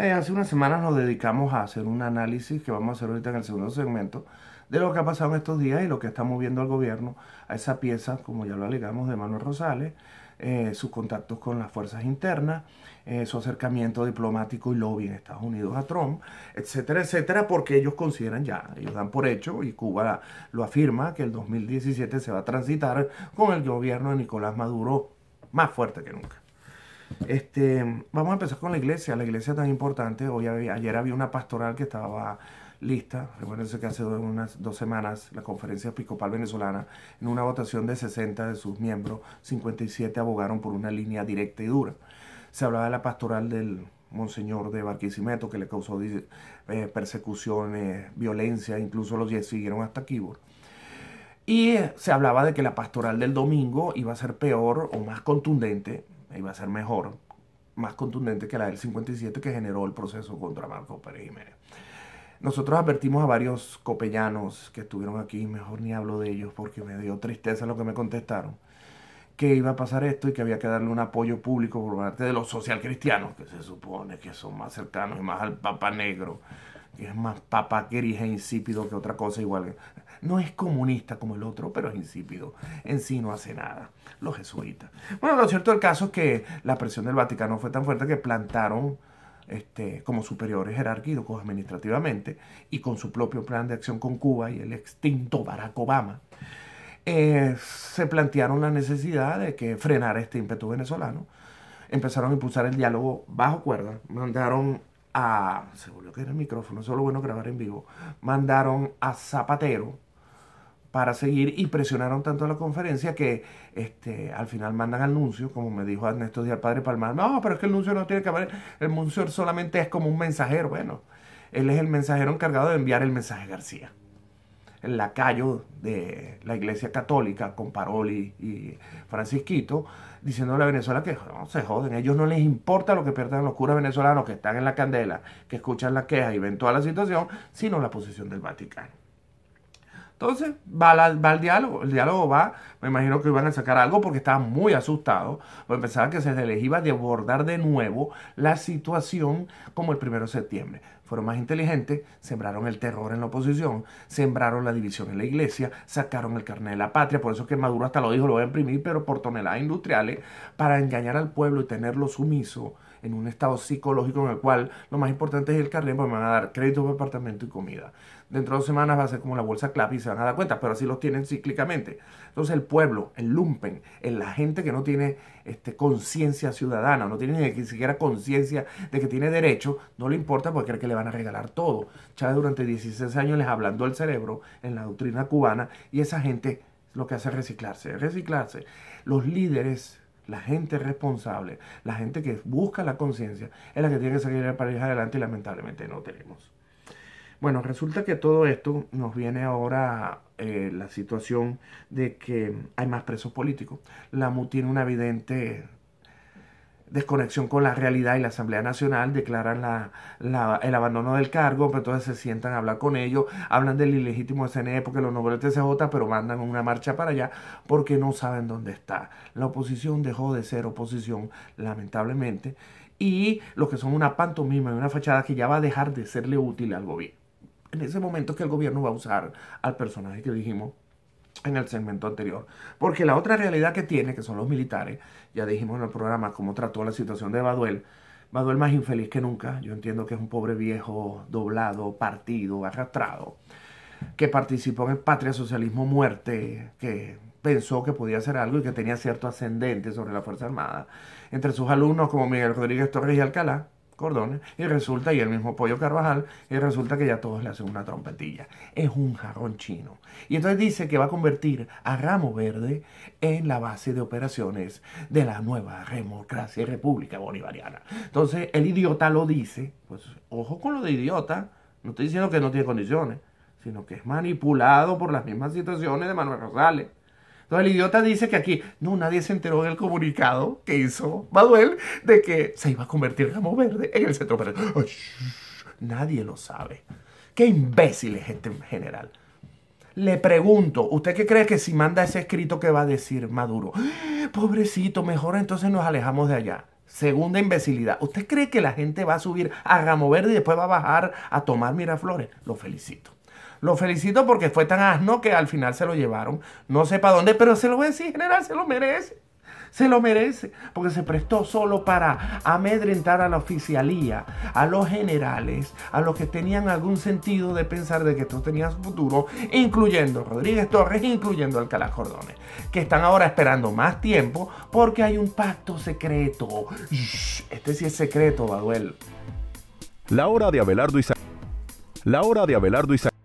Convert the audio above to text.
Eh, hace unas semanas nos dedicamos a hacer un análisis que vamos a hacer ahorita en el segundo segmento de lo que ha pasado en estos días y lo que está moviendo al gobierno a esa pieza, como ya lo alegamos, de Manuel Rosales, eh, sus contactos con las fuerzas internas, eh, su acercamiento diplomático y lobby en Estados Unidos a Trump, etcétera, etcétera, porque ellos consideran ya, ellos dan por hecho, y Cuba lo afirma, que el 2017 se va a transitar con el gobierno de Nicolás Maduro más fuerte que nunca. Este, vamos a empezar con la iglesia, la iglesia tan importante. Hoy ayer había una pastoral que estaba lista. recuerden que hace unas dos semanas la conferencia episcopal venezolana, en una votación de 60 de sus miembros, 57 abogaron por una línea directa y dura. Se hablaba de la pastoral del monseñor de Barquisimeto, que le causó eh, persecuciones, violencia, incluso los siguieron hasta Quibor. Y se hablaba de que la pastoral del domingo iba a ser peor o más contundente iba a ser mejor, más contundente que la del 57 que generó el proceso contra Marco Pérez Jiménez. Nosotros advertimos a varios copellanos que estuvieron aquí, mejor ni hablo de ellos porque me dio tristeza lo que me contestaron, que iba a pasar esto y que había que darle un apoyo público por parte de los socialcristianos, que se supone que son más cercanos y más al Papa Negro que es más que es insípido que otra cosa igual. No es comunista como el otro, pero es insípido. En sí no hace nada. Los jesuitas. Bueno, lo cierto del caso es que la presión del Vaticano fue tan fuerte que plantaron este, como superiores jerárquicos administrativamente y con su propio plan de acción con Cuba y el extinto Barack Obama. Eh, se plantearon la necesidad de que frenar este ímpetu venezolano. Empezaron a impulsar el diálogo bajo cuerda, mandaron a. Se que era el micrófono, solo bueno grabar en vivo. Mandaron a Zapatero para seguir y presionaron tanto la conferencia que este, al final mandan al como me dijo Ernesto Díaz Padre Palmar, no, pero es que el anuncio no tiene que haber, el anuncio solamente es como un mensajero, bueno, él es el mensajero encargado de enviar el mensaje García el lacayo de la Iglesia Católica con Paroli y Francisquito, diciéndole a Venezuela que no se joden, ellos no les importa lo que pierdan los curas venezolanos que están en la candela, que escuchan la queja y ven toda la situación, sino la posición del Vaticano. Entonces va, el diálogo, el diálogo va, me imagino que iban a sacar algo porque estaban muy asustados, porque pensaban que se les iba a abordar de nuevo la situación como el primero de septiembre. Fueron más inteligentes, sembraron el terror en la oposición, sembraron la división en la iglesia, sacaron el carnet de la patria, por eso que Maduro hasta lo dijo, lo voy a imprimir, pero por toneladas industriales, para engañar al pueblo y tenerlo sumiso en un estado psicológico en el cual lo más importante es el carnet, porque me van a dar crédito por apartamento y comida. Dentro de dos semanas va a ser como la bolsa clap y se van a dar cuenta, pero así los tienen cíclicamente. Entonces el pueblo, el lumpen, la gente que no tiene este, conciencia ciudadana, no tiene ni siquiera conciencia de que tiene derecho, no le importa porque cree que le van a regalar todo. Chávez durante 16 años les hablando el cerebro en la doctrina cubana y esa gente lo que hace es reciclarse, reciclarse. Los líderes la gente responsable, la gente que busca la conciencia, es la que tiene que salir el la pareja adelante y lamentablemente no tenemos. Bueno, resulta que todo esto nos viene ahora eh, la situación de que hay más presos políticos. La MU tiene una evidente desconexión con la realidad y la Asamblea Nacional declaran el abandono del cargo, pero pues entonces se sientan a hablar con ellos, hablan del ilegítimo SNE e porque los nombró el TCJ, pero mandan una marcha para allá porque no saben dónde está. La oposición dejó de ser oposición, lamentablemente, y lo que son una pantomima y una fachada que ya va a dejar de serle útil al gobierno. En ese momento que el gobierno va a usar al personaje que dijimos en el segmento anterior. Porque la otra realidad que tiene, que son los militares, ya dijimos en el programa cómo trató la situación de Baduel, Baduel más infeliz que nunca, yo entiendo que es un pobre viejo doblado, partido, arrastrado, que participó en el patria socialismo muerte, que pensó que podía hacer algo y que tenía cierto ascendente sobre la Fuerza Armada, entre sus alumnos como Miguel Rodríguez Torres y Alcalá, cordones y resulta, y el mismo Pollo Carvajal, y resulta que ya todos le hacen una trompetilla. Es un jarrón chino. Y entonces dice que va a convertir a Ramo Verde en la base de operaciones de la nueva democracia y república bolivariana. Entonces el idiota lo dice, pues ojo con lo de idiota, no estoy diciendo que no tiene condiciones, sino que es manipulado por las mismas situaciones de Manuel Rosales. Entonces el idiota dice que aquí, no, nadie se enteró del comunicado que hizo Maduel de que se iba a convertir Ramo Verde en el centro Nadie lo sabe. Qué imbécil es este general. Le pregunto, ¿usted qué cree que si manda ese escrito que va a decir Maduro? Pobrecito, mejor entonces nos alejamos de allá. Segunda imbecilidad. ¿Usted cree que la gente va a subir a Ramo Verde y después va a bajar a tomar Miraflores? Lo felicito. Lo felicito porque fue tan asno que al final se lo llevaron. No sé para dónde, pero se lo voy a decir, general, se lo merece. Se lo merece, porque se prestó solo para amedrentar a la oficialía, a los generales, a los que tenían algún sentido de pensar de que esto tenía su futuro, incluyendo Rodríguez Torres, incluyendo Alcalá Cordones, que están ahora esperando más tiempo porque hay un pacto secreto. este sí es secreto, Baduel. La hora de Abelardo y La hora de Abelardo y